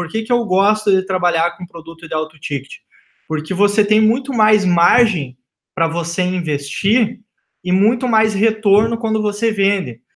Por que, que eu gosto de trabalhar com produto de alto ticket? Porque você tem muito mais margem para você investir e muito mais retorno quando você vende.